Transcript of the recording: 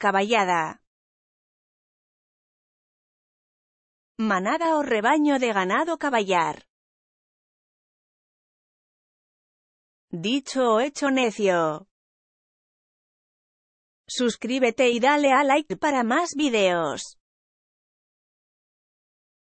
Caballada. Manada o rebaño de ganado caballar. Dicho o hecho necio. Suscríbete y dale a like para más videos.